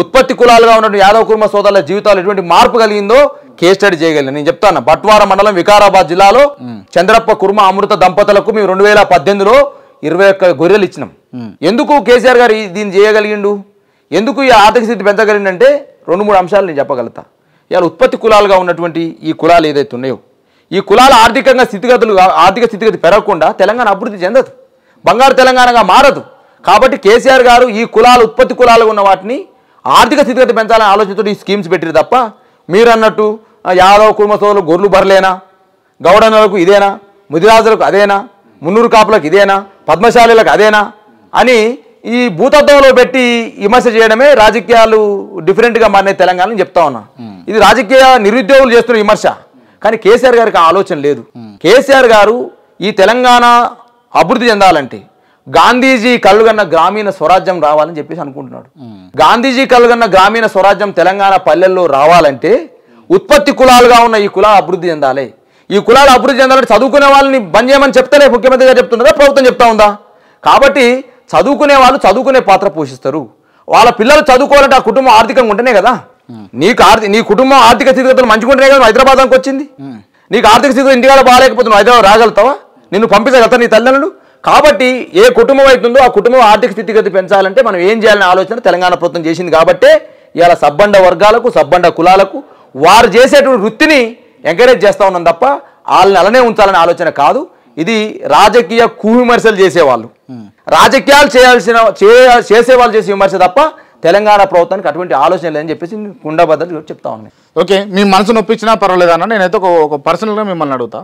ఉత్పత్తి కులాలుగా ఉన్న యాదవ కుర్మ సోదరుల జీవితాలు ఎటువంటి మార్పు కలిగిందో కేసు స్టడీ చేయగలను నేను చెప్తాను బట్వార మండలం వికారాబాద్ జిల్లాలో చంద్రప్ప కుర్మ అమృత దంపతులకు మేము రెండు వేల పద్దెనిమిదిలో ఇరవై ఒక్క గొర్రెలు ఇచ్చినాం ఎందుకు కేసీఆర్ గారు దీన్ని చేయగలిగిండు ఎందుకు ఈ ఆర్థిక స్థితి పెంచగలిగిందంటే రెండు మూడు అంశాలు నేను చెప్పగలుగుతా ఇవాళ ఉత్పత్తి కులాలుగా ఉన్నటువంటి ఈ కులాలు ఏదైతే ఉన్నాయో ఈ కులాల ఆర్థికంగా స్థితిగతులు ఆర్థిక స్థితిగతి పెరగకుండా తెలంగాణ అభివృద్ధి చెందదు బంగారు తెలంగాణగా మారదు కాబట్టి కేసీఆర్ గారు ఈ కులాలు ఉత్పత్తి కులాలు ఉన్న వాటిని ఆర్థిక స్థితిగతి పెంచాలని ఆలోచనతో ఈ స్కీమ్స్ పెట్టిరు తప్ప మీరు అన్నట్టు యాదవ కుటుంబ సోదరులు గొర్రెలు బరలేనా గౌడనలకు ఇదేనా ముదిరాజులకు అదేనా మున్నూరు కాపులకు ఇదేనా పద్మశాలీలకు అదేనా అని ఈ భూతత్వంలో పెట్టి విమర్శ చేయడమే రాజకీయాలు డిఫరెంట్గా మారిన తెలంగాణ చెప్తా ఉన్నా ఇది రాజకీయ నిరుద్యోగులు చేస్తున్న విమర్శ కానీ కేసీఆర్ గారికి ఆలోచన లేదు కేసీఆర్ గారు ఈ తెలంగాణ అభివృద్ధి చెందాలంటే గాంధీజీ కలుగన్న గ్రామీణ స్వరాజ్యం రావాలని చెప్పేసి అనుకుంటున్నాడు గాంధీజీ కలుగన్న గ్రామీణ స్వరాజ్యం తెలంగాణ పల్లెల్లో రావాలంటే ఉత్పత్తి కులాలుగా ఉన్న ఈ కులాలు అభివృద్ధి చెందాలి ఈ కులాలు అభివృద్ధి చెందాలంటే చదువుకునే వాళ్ళని బంద్ చేయమని చెప్తేనే ముఖ్యమంత్రి గారు చెప్తున్నదా ప్రభుత్వం చెప్తా ఉందా కాబట్టి చదువుకునే వాళ్ళు చదువుకునే పాత్ర పోషిస్తారు వాళ్ళ పిల్లలు చదువుకోవాలంటే ఆ కుటుంబం ఆర్థికంగా ఉంటేనే కదా నీకు ఆర్థిక నీ కుటుంబం ఆర్థిక స్థితిగతులు మంచిగుంటేనే కదా హైదరాబాద్కి వచ్చింది నీకు ఆర్థిక స్థితిలో ఇంటికాడ బాగాలేకపోతే నువ్వు హైదరాబాద్ రాగలుగుతావా నిన్ను కదా నీ తల్లిదండ్రులు కాబట్టి ఏ కుటుంబం అవుతుందో ఆ కుటుంబం ఆర్థిక స్థితిగతి పెంచాలంటే మనం ఏం చేయాలనే ఆలోచన తెలంగాణ ప్రభుత్వం చేసింది కాబట్టి ఇవాళ సబ్బండ వర్గాలకు సబ్బండ కులాలకు వారు చేసేటువంటి వృత్తిని ఎంకరేజ్ చేస్తూ ఉన్నాం తప్ప వాళ్ళని అలానే ఉంచాలనే ఆలోచన కాదు ఇది రాజకీయ విమర్శలు చేసేవాళ్ళు రాజకీయాలు చేయాల్సిన చేసేవాళ్ళు చేసే విమర్శ తప్ప తెలంగాణ ప్రభుత్వానికి అటువంటి ఆలోచన లేదని చెప్పేసి కుండబద్దలు చెప్తా ఉన్నాయి ఓకే మీ మనసు నొప్పించినా పర్వాలేదన్న నేనైతే ఒక పర్సనల్గా మిమ్మల్ని అడుగుతా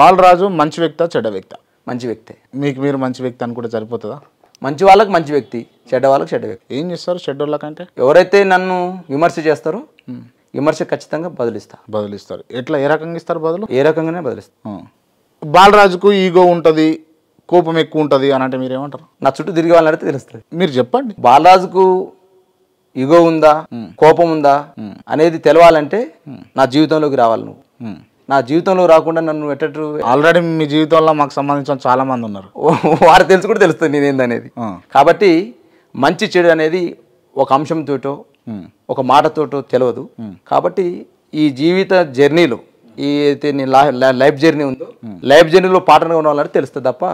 బాలరాజు మంచి వ్యక్త చెడ్డ వ్యక్త మంచి వ్యక్తే మీకు మీరు మంచి వ్యక్తి అని కూడా సరిపోతుందా మంచి వాళ్ళకి మంచి వ్యక్తి చెడ్డ వాళ్ళకి చెడ్డ వ్యక్తి ఏం చేస్తారు చెడ్డోళ్ళకంటే ఎవరైతే నన్ను విమర్శ చేస్తారో విమర్శ ఖచ్చితంగా బదులిస్తా బదులిస్తారు ఎట్లా ఏ రకంగా ఇస్తారు బదులు ఏ రకంగానే బదులిస్తారు బాలరాజుకు ఈగో ఉంటుంది కోపం ఎక్కువ ఉంటుంది అని అంటే మీరేమంటారు నా చుట్టూ తిరిగి వాళ్ళని అడిగితే తెలుస్తుంది మీరు చెప్పండి బాలరాజుకు ఈగో ఉందా కోపం ఉందా అనేది తెలవాలంటే నా జీవితంలోకి రావాలి నువ్వు నా జీవితంలో రాకుండా నన్ను ఎట్టట్టు ఆల్రెడీ మీ జీవితంలో మాకు సంబంధించిన చాలా మంది ఉన్నారు వారు తెలుసు కూడా తెలుస్తుంది నేనేందనేది కాబట్టి మంచి చెడు అనేది ఒక అంశంతోటో ఒక మాటతోటో తెలియదు కాబట్టి ఈ జీవిత జర్నీలో ఈ అయితే నేను లైఫ్ జర్నీ ఉందో లైఫ్ జర్నీలో పాటనగా ఉన్న వాళ్ళని తెలుస్తుంది తప్ప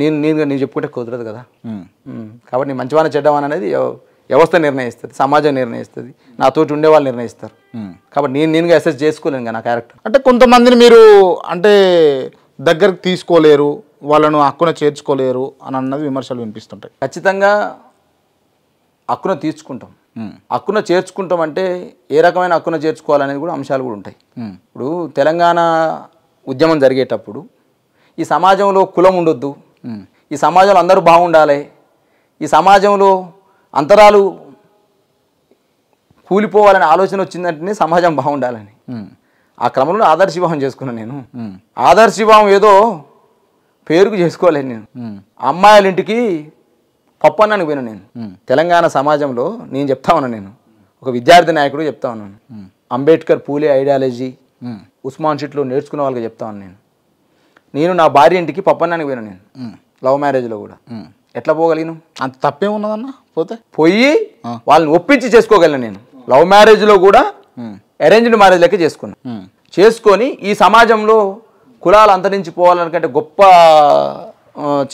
నేను నేను నేను చెప్పుకుంటే కుదరదు కదా కాబట్టి మంచివాన చెడ్డవాన్ అనేది వ్యవస్థ నిర్ణయిస్తుంది సమాజం నిర్ణయిస్తుంది నాతోటి ఉండేవాళ్ళు నిర్ణయిస్తారు కాబట్టి నేను నేనుగా అసెస్ చేసుకోలేను నా క్యారెక్టర్ అంటే కొంతమందిని మీరు అంటే దగ్గరకు తీసుకోలేరు వాళ్ళను హక్కున చేర్చుకోలేరు అని అన్నది విమర్శలు వినిపిస్తుంటాయి ఖచ్చితంగా హక్కున తీర్చుకుంటాం హక్కున చేర్చుకుంటాం అంటే ఏ రకమైన హక్కున చేర్చుకోవాలనేది కూడా అంశాలు కూడా ఉంటాయి ఇప్పుడు తెలంగాణ ఉద్యమం జరిగేటప్పుడు ఈ సమాజంలో కులం ఉండొద్దు ఈ సమాజంలో అందరూ బాగుండాలి ఈ సమాజంలో అంతరాలు కూలిపోవాలనే ఆలోచన వచ్చిందంటేనే సమాజం బాగుండాలని ఆ క్రమంలో ఆదర్శ వివాహం చేసుకున్నాను నేను ఆదర్శ వివాహం ఏదో పేరుకు చేసుకోలేను నేను అమ్మాయిల ఇంటికి పప్పు అన్నానికి పోయినా నేను తెలంగాణ సమాజంలో నేను చెప్తా ఉన్నాను నేను ఒక విద్యార్థి నాయకుడు చెప్తా ఉన్నాను అంబేద్కర్ పూలే ఐడియాలజీ ఉస్మాన్ షీట్లో నేర్చుకున్న వాళ్ళకి చెప్తా ఉన్నాను నేను నేను నా భార్య ఇంటికి పప్పన్నానికి పోయినా నేను లవ్ మ్యారేజ్లో కూడా ఎట్లా పోగలిగిన అంత తప్పే ఉన్నదన్న పోతే పోయి వాళ్ళని ఒప్పించి చేసుకోగలను నేను లవ్ మ్యారేజ్లో కూడా అరేంజ్డ్ మ్యారేజ్ లెక్క చేసుకున్నా చేసుకొని ఈ సమాజంలో కులాలు పోవాలనుకంటే గొప్ప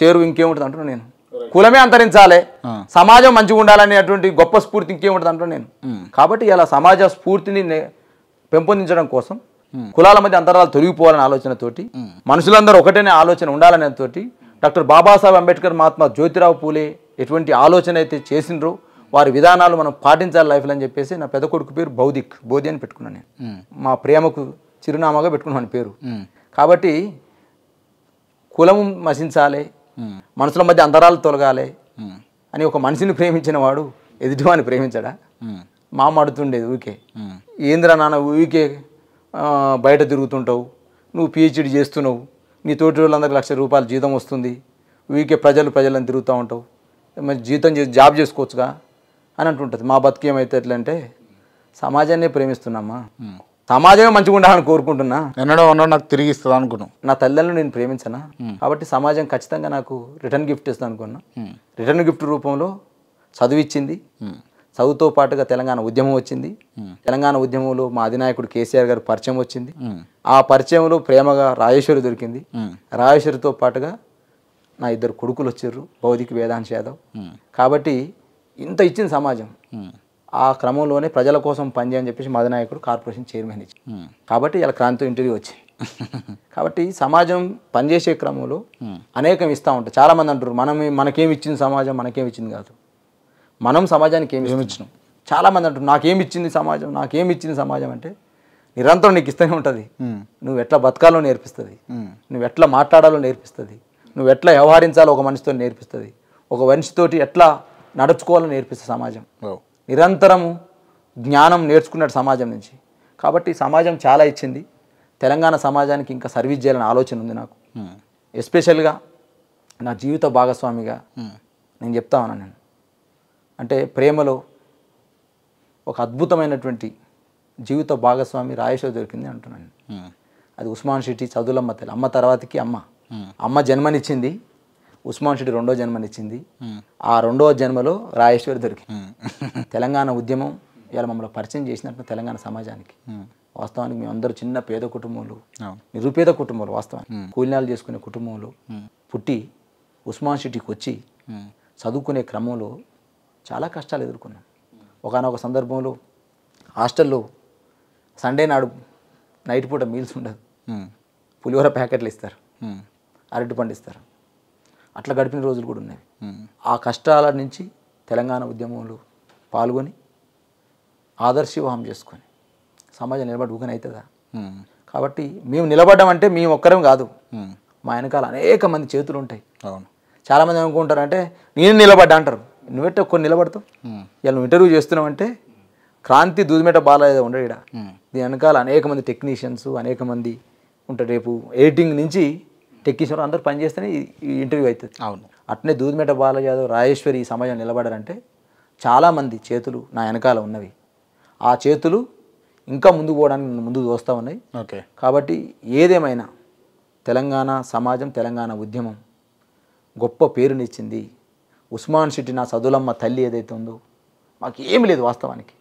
చేరువు ఇంకేముంటుంది అంటున్నాను నేను కులమే అంతరించాలి సమాజం మంచిగా ఉండాలనేటువంటి గొప్ప స్ఫూర్తి ఇంకేముంటుంది అంటున్నా నేను కాబట్టి ఇలా సమాజ స్ఫూర్తిని పెంపొందించడం కోసం కులాల మధ్య అంతరాలు తొలగిపోవాలనే ఆలోచనతోటి మనుషులందరూ ఒకటేనే ఆలోచన ఉండాలనే తోటి డాక్టర్ బాబాసాహెబ్ అంబేద్కర్ మహాత్మా జ్యోతిరావు పూలే ఎటువంటి ఆలోచన అయితే చేసినరో వారి విధానాలు మనం పాటించాలి లైఫ్లో అని చెప్పేసి నా పెద్ద కొడుకు పేరు బౌధిక్ బోధి అని పెట్టుకున్నాను నేను మా ప్రేమకు చిరునామాగా పెట్టుకున్నాను పేరు కాబట్టి కులం మసించాలి మనుషుల మధ్య అంతరాలు తొలగాలి అని ఒక మనిషిని ప్రేమించిన వాడు ఎదుటివాని ప్రేమించడా మా మడుతుండేది ఊరికే ఏంద్ర నాన్న ఊరికే బయట తిరుగుతుంటావు నువ్వు పిహెచ్డి చేస్తున్నావు నీ తోటి వాళ్ళందరికీ లక్ష రూపాయలు జీతం వస్తుంది ఊరికే ప్రజలు ప్రజలను తిరుగుతూ ఉంటావు మరి జీతం చేసి జాబ్ చేసుకోవచ్చుగా అని అంటుంటుంది మా బతుకు ఏమైతే ఎట్లంటే సమాజాన్ని ప్రేమిస్తున్నామా సమాజమే మంచిగా ఉండాలని కోరుకుంటున్నా ఎన్నడో ఉన్నాడు నాకు తిరిగి ఇస్తుంది అనుకున్నాను నా తల్లిదండ్రులు నేను ప్రేమించనా కాబట్టి సమాజం ఖచ్చితంగా నాకు రిటర్న్ గిఫ్ట్ ఇస్తుంది అనుకున్నా రిటర్న్ గిఫ్ట్ రూపంలో చదువు ఇచ్చింది చదువుతో పాటుగా తెలంగాణ ఉద్యమం వచ్చింది తెలంగాణ ఉద్యమంలో మా అధినాయకుడు కేసీఆర్ గారు పరిచయం వచ్చింది ఆ పరిచయంలో ప్రేమగా రాజేశ్వరి దొరికింది రాజేశ్వరితో పాటుగా నా ఇద్దరు కొడుకులు వచ్చారు భౌతిక వేదాంశ యాదవ్ కాబట్టి ఇంత ఇచ్చింది సమాజం ఆ క్రమంలోనే ప్రజల కోసం పనిచేయని చెప్పేసి మదనాయకుడు కార్పొరేషన్ చైర్మన్ ఇచ్చి కాబట్టి ఇలా క్రాంతి ఇంటర్వ్యూ వచ్చింది కాబట్టి సమాజం పనిచేసే క్రమంలో అనేకం ఇస్తూ ఉంటాయి చాలామంది అంటారు మనం మనకేమి ఇచ్చింది సమాజం మనకేమి ఇచ్చింది కాదు మనం సమాజానికి ఏమి ఇచ్చినాం చాలామంది అంటారు నాకేమి ఇచ్చింది సమాజం నాకేమి ఇచ్చింది సమాజం అంటే నిరంతరం నీకు ఇస్తూనే ఉంటుంది నువ్వు ఎట్లా బతకాలో నేర్పిస్తుంది నువ్వు ఎట్లా మాట్లాడాలో నేర్పిస్తుంది నువ్వు ఎట్లా వ్యవహరించాలో ఒక మనిషితో నేర్పిస్తుంది ఒక మనిషితోటి ఎట్లా నడుచుకోవాలని నేర్పిస్తే సమాజం నిరంతరం జ్ఞానం నేర్చుకున్నాడు సమాజం నుంచి కాబట్టి సమాజం చాలా ఇచ్చింది తెలంగాణ సమాజానికి ఇంకా సర్వీస్ చేయాలని ఆలోచన ఉంది నాకు ఎస్పెషల్గా నా జీవిత భాగస్వామిగా నేను చెప్తా ఉన్నాను నేను అంటే ప్రేమలో ఒక అద్భుతమైనటువంటి జీవిత భాగస్వామి రాయేశ్వరి దొరికింది అంటున్నాను అది ఉస్మాన్ షెట్టి చదువులమ్మ తల్లి అమ్మ తర్వాతకి అమ్మ అమ్మ జన్మనిచ్చింది ఉస్మాన్ షెడ్డి రెండో జన్మనిచ్చింది ఆ రెండో జన్మలో రాజేశ్వరి దొరికింది తెలంగాణ ఉద్యమం ఇవాళ మమ్మల్ని పరిచయం చేసినట్టు తెలంగాణ సమాజానికి వాస్తవానికి మేమందరూ చిన్న పేద కుటుంబంలో నిరుపేద కుటుంబాలు వాస్తవానికి కూలినాలు చేసుకునే కుటుంబంలో పుట్టి ఉస్మాన్ సిటీకి వచ్చి చదువుకునే క్రమంలో చాలా కష్టాలు ఎదుర్కొన్నాం ఒకనొక సందర్భంలో హాస్టల్లో సండే నాడు నైట్ పూట మీల్స్ ఉండదు పులిహోర ప్యాకెట్లు ఇస్తారు అరటి పండు ఇస్తారు అట్లా గడిపిన రోజులు కూడా ఉన్నాయి ఆ కష్టాల నుంచి తెలంగాణ ఉద్యమంలో పాల్గొని ఆదర్శవాహం చేసుకొని సమాజం నిలబడి అవుతుందా కాబట్టి మేము నిలబడడం అంటే మేము ఒక్కరం కాదు మా వెనకాల అనేక మంది చేతులు ఉంటాయి అవును చాలామంది అనుకుంటారు అంటే నేను నిలబడ్డా అంటారు నువ్వెట్ట కొన్ని నిలబడతావు ఇలా నువ్వు ఇంటర్వ్యూ చేస్తున్నావంటే క్రాంతి దూదిమేట బాలయ్య ఉండడు ఇక్కడ దీని వెనకాల అనేక మంది టెక్నీషియన్స్ అనేక మంది ఉంటారు రేపు ఎడిటింగ్ నుంచి టెక్నీషియన్ అందరూ పనిచేస్తేనే ఈ ఇంటర్వ్యూ అవుతుంది అవును అట్నే దూదిమేట బాలయాదవ్ రాజేశ్వరి ఈ సమాజం నిలబడారంటే చాలామంది చేతులు నా వెనకాల ఉన్నవి ఆ చేతులు ఇంకా ముందుకు పోవడానికి ముందు దోస్తూ ఉన్నాయి ఓకే కాబట్టి ఏదేమైనా తెలంగాణ సమాజం తెలంగాణ ఉద్యమం గొప్ప పేరునిచ్చింది ఉస్మాన్ సిటీ నా సదులమ్మ తల్లి ఏదైతే ఉందో మాకు ఏమి లేదు వాస్తవానికి